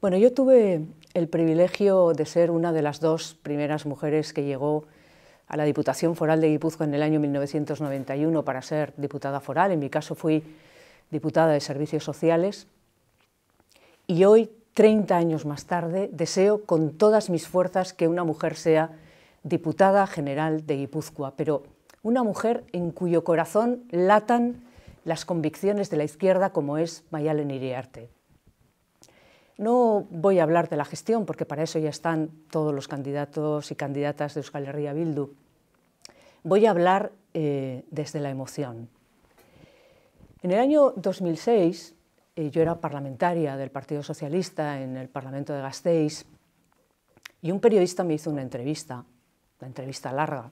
Bueno, yo tuve el privilegio de ser una de las dos primeras mujeres que llegó a la Diputación Foral de Guipúzcoa en el año 1991 para ser diputada foral. En mi caso fui diputada de Servicios Sociales. Y hoy, 30 años más tarde, deseo con todas mis fuerzas que una mujer sea diputada general de Guipúzcoa, pero una mujer en cuyo corazón latan las convicciones de la izquierda como es Mayalen Iriarte. No voy a hablar de la gestión, porque para eso ya están todos los candidatos y candidatas de Euskal Herria Bildu. Voy a hablar eh, desde la emoción. En el año 2006, eh, yo era parlamentaria del Partido Socialista en el Parlamento de Gasteiz, y un periodista me hizo una entrevista, una entrevista larga,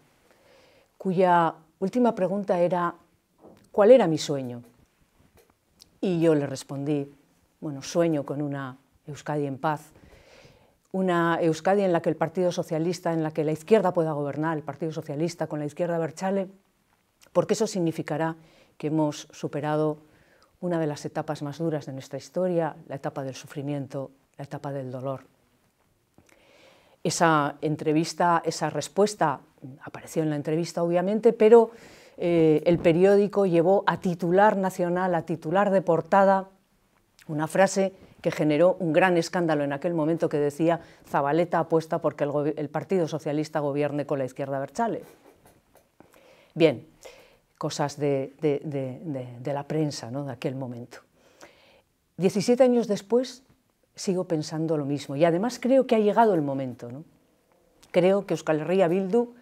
cuya última pregunta era, ¿cuál era mi sueño? Y yo le respondí, bueno, sueño con una Euskadi en paz, una Euskadi en la que el Partido Socialista, en la que la izquierda pueda gobernar, el Partido Socialista con la izquierda Berchale, porque eso significará que hemos superado una de las etapas más duras de nuestra historia, la etapa del sufrimiento, la etapa del dolor. Esa entrevista, esa respuesta, apareció en la entrevista obviamente, pero eh, el periódico llevó a titular nacional, a titular de portada, una frase que generó un gran escándalo en aquel momento que decía Zabaleta apuesta porque el, Partido Socialista gobierne con la izquierda Berchale. Bien, cosas de, la prensa de aquel momento. 17 años después sigo pensando lo mismo y además creo que ha llegado el momento. Creo que Euskal Herria Bildu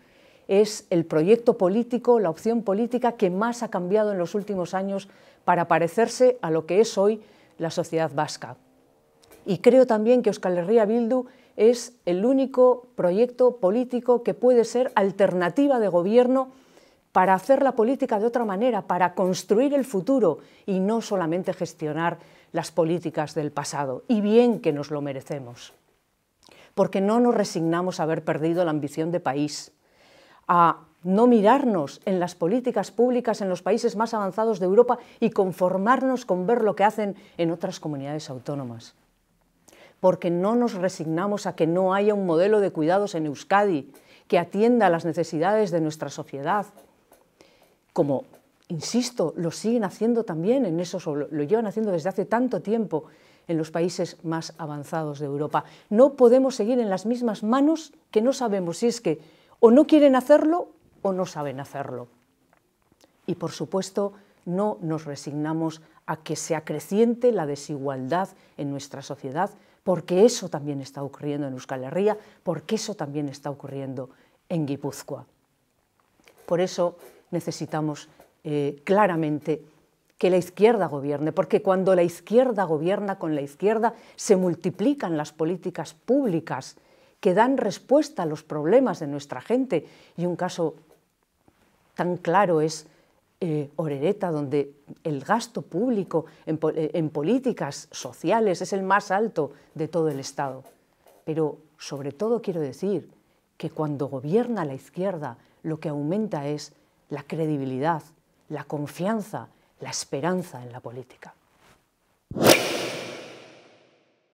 es el proyecto político, la opción política que más ha cambiado en los últimos años para parecerse a lo que es hoy la sociedad vasca, y creo también que Euskal Herria Bildu es el único proyecto político que puede ser alternativa de gobierno para hacer la política de otra manera, para construir el futuro y no solamente gestionar las políticas del pasado. Y bien que nos lo merecemos, porque no nos resignamos a haber perdido la ambición de país, a no mirarnos en las políticas públicas en los países más avanzados de Europa y conformarnos con ver lo que hacen en otras comunidades autónomas porque no nos resignamos a que no haya un modelo de cuidados en Euskadi que atienda a las necesidades de nuestra sociedad, como, insisto, lo siguen haciendo también en esos, lo llevan haciendo desde hace tanto tiempo en los países más avanzados de Europa. No podemos seguir en las mismas manos que no sabemos si es que o no quieren hacerlo o no saben hacerlo. Y por supuesto, no nos resignamos a que se acreciente la desigualdad en nuestra sociedad, porque eso también está ocurriendo en Euskal Herria, porque eso también está ocurriendo en Guipúzcoa. Por eso necesitamos eh, claramente que la izquierda gobierne, porque cuando la izquierda gobierna con la izquierda se multiplican las políticas públicas que dan respuesta a los problemas de nuestra gente. Y un caso tan claro es eh, Orereta, donde el gasto público eh, en, políticas sociales es el más alto de todo el Estado. Pero sobre todo quiero decir que cuando gobierna la izquierda lo que aumenta es la credibilidad, la confianza, la esperanza en la política.